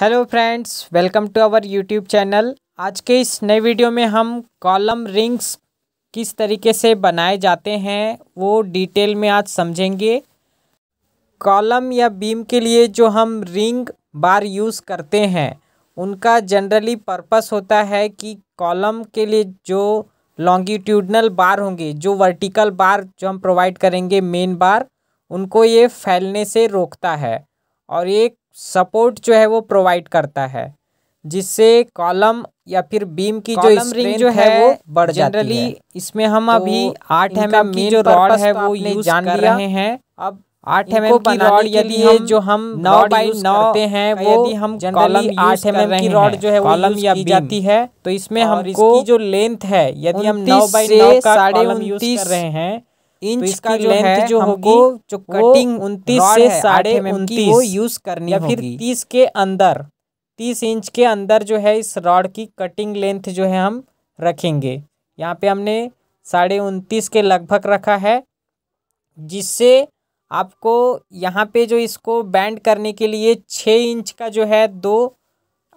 Hello friends welcome to our YouTube channel आज के इस नए वीडियो में हम कॉलम रिंग्स किस तरीके से बनाए जाते हैं वो डिटेल में आज समझेंगे कॉलम या बीम के लिए जो हम रिंग बार यूज़ करते हैं उनका जनरली पर्पस होता है कि कॉलम के लिए जो लॉन्गिट्यूडनल बार होंगे जो वर्टिकल बार जो हम प्रोवाइड करेंगे मेन बार उनको ये फैलने से रोकता है और एक सपोर्ट जो है वो प्रोवाइड करता है जिससे कॉलम या फिर बीम की जो स्प्रिंग जो है वो बढ़ जनरली है। इसमें हम तो अभी आठ एम एम जो रॉड है तो वो यूज जान कर रहे हैं अब आठ एम एम की रॉड यदि जो हम नौ बाई नौ करते हैं वो यदि हम जनरली आठ एम एम की रॉड जो है वो यूज की जाती है तो इसमें हम इसकी जो लेंथ है यदि हम नौ बाई नौ का कॉलम यूज कर रहे हैं इंच तो इसका जो है जो होगी जो कटिंग उनतीस से साढ़े उनतीस वो यूज करनी या फिर तीस के अंदर तीस इंच के अंदर जो है इस रॉड की कटिंग लेंथ जो है हम रखेंगे यहाँ पे हमने साढ़े उनतीस के लगभग रखा है जिससे आपको यहाँ पे जो इसको बैंड करने के लिए छः इंच का जो है दो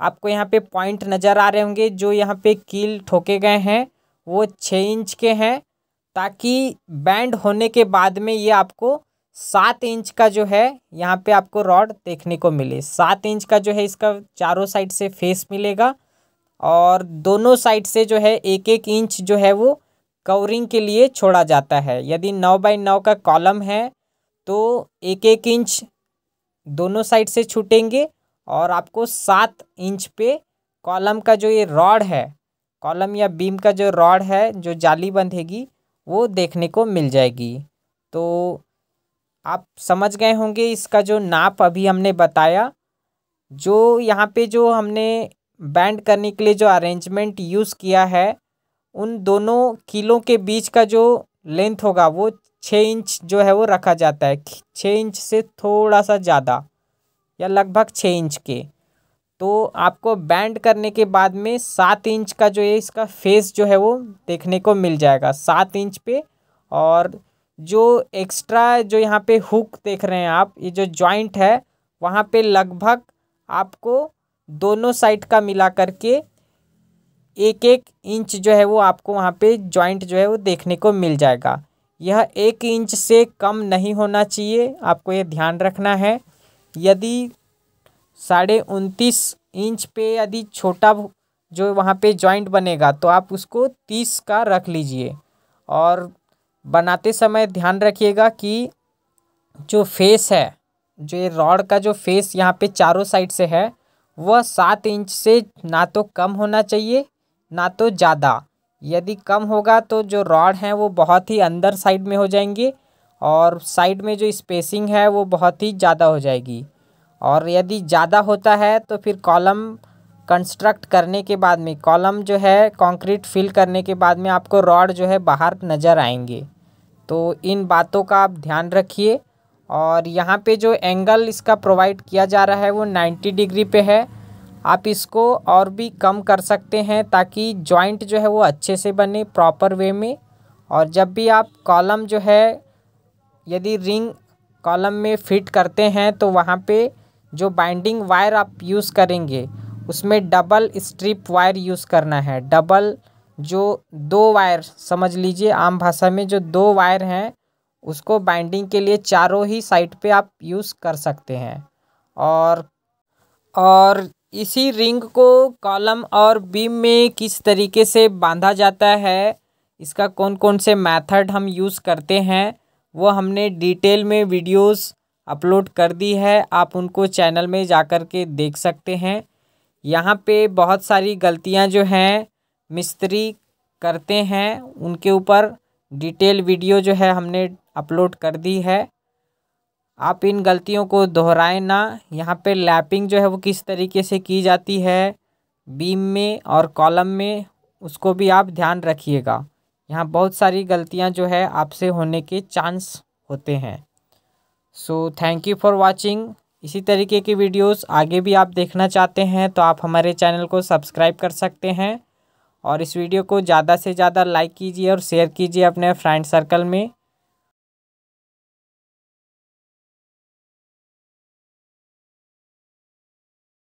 आपको यहाँ पे पॉइंट नज़र आ रहे होंगे जो यहाँ पे कील ठोके गए हैं वो छः इंच के हैं ताकि बैंड होने के बाद में ये आपको सात इंच का जो है यहाँ पे आपको रॉड देखने को मिले सात इंच का जो है इसका चारों साइड से फेस मिलेगा और दोनों साइड से जो है एक एक इंच जो है वो कवरिंग के लिए छोड़ा जाता है यदि नौ बाई नौ का कॉलम है तो एक एक इंच दोनों साइड से छूटेंगे और आपको सात इंच पे कॉलम का जो ये रॉड है कॉलम या बीम का जो रॉड है जो जाली बंधेगी वो देखने को मिल जाएगी तो आप समझ गए होंगे इसका जो नाप अभी हमने बताया जो यहाँ पे जो हमने बैंड करने के लिए जो अरेंजमेंट यूज़ किया है उन दोनों किलों के बीच का जो लेंथ होगा वो छः इंच जो है वो रखा जाता है छः इंच से थोड़ा सा ज़्यादा या लगभग छः इंच के तो आपको बैंड करने के बाद में सात इंच का जो है इसका फेस जो है वो देखने को मिल जाएगा सात इंच पे और जो एक्स्ट्रा जो यहाँ पे हुक देख रहे हैं आप ये जो जॉइंट है वहाँ पे लगभग आपको दोनों साइड का मिला करके एक एक इंच जो है वो आपको वहाँ पे जॉइंट जो है वो देखने को मिल जाएगा यह एक इंच से कम नहीं होना चाहिए आपको ये ध्यान रखना है यदि साढ़े उनतीस इंच पे यदि छोटा जो वहाँ पे जॉइंट बनेगा तो आप उसको तीस का रख लीजिए और बनाते समय ध्यान रखिएगा कि जो फेस है जो ये रॉड का जो फेस यहाँ पे चारों साइड से है वह सात इंच से ना तो कम होना चाहिए ना तो ज़्यादा यदि कम होगा तो जो रॉड हैं वो बहुत ही अंदर साइड में हो जाएंगे और साइड में जो स्पेसिंग है वो बहुत ही ज़्यादा हो जाएगी और यदि ज़्यादा होता है तो फिर कॉलम कंस्ट्रक्ट करने के बाद में कॉलम जो है कंक्रीट फिल करने के बाद में आपको रॉड जो है बाहर नज़र आएंगे तो इन बातों का आप ध्यान रखिए और यहाँ पे जो एंगल इसका प्रोवाइड किया जा रहा है वो 90 डिग्री पे है आप इसको और भी कम कर सकते हैं ताकि जॉइंट जो है वो अच्छे से बने प्रॉपर वे में और जब भी आप कॉलम जो है यदि रिंग कॉलम में फिट करते हैं तो वहाँ पर जो बाइंडिंग वायर आप यूज़ करेंगे उसमें डबल स्ट्रिप वायर यूज़ करना है डबल जो दो वायर समझ लीजिए आम भाषा में जो दो वायर हैं उसको बाइंडिंग के लिए चारों ही साइड पे आप यूज़ कर सकते हैं और और इसी रिंग को कॉलम और बीम में किस तरीके से बांधा जाता है इसका कौन कौन से मेथड हम यूज़ करते हैं वो हमने डिटेल में वीडियोस अपलोड कर दी है आप उनको चैनल में जा कर के देख सकते हैं यहाँ पे बहुत सारी गलतियाँ जो हैं मिस्त्री करते हैं उनके ऊपर डिटेल वीडियो जो है हमने अपलोड कर दी है आप इन गलतियों को दोहराएं ना यहाँ पे लैपिंग जो है वो किस तरीके से की जाती है बीम में और कॉलम में उसको भी आप ध्यान रखिएगा यहाँ बहुत सारी गलतियाँ जो है आपसे होने के चांस होते हैं so thank you for watching इसी तरीके की वीडियोस आगे भी आप देखना चाहते हैं तो आप हमारे चैनल को सब्सक्राइब कर सकते हैं और इस वीडियो को ज़्यादा से ज़्यादा लाइक कीजिए और शेयर कीजिए अपने फ्रेंड सर्कल में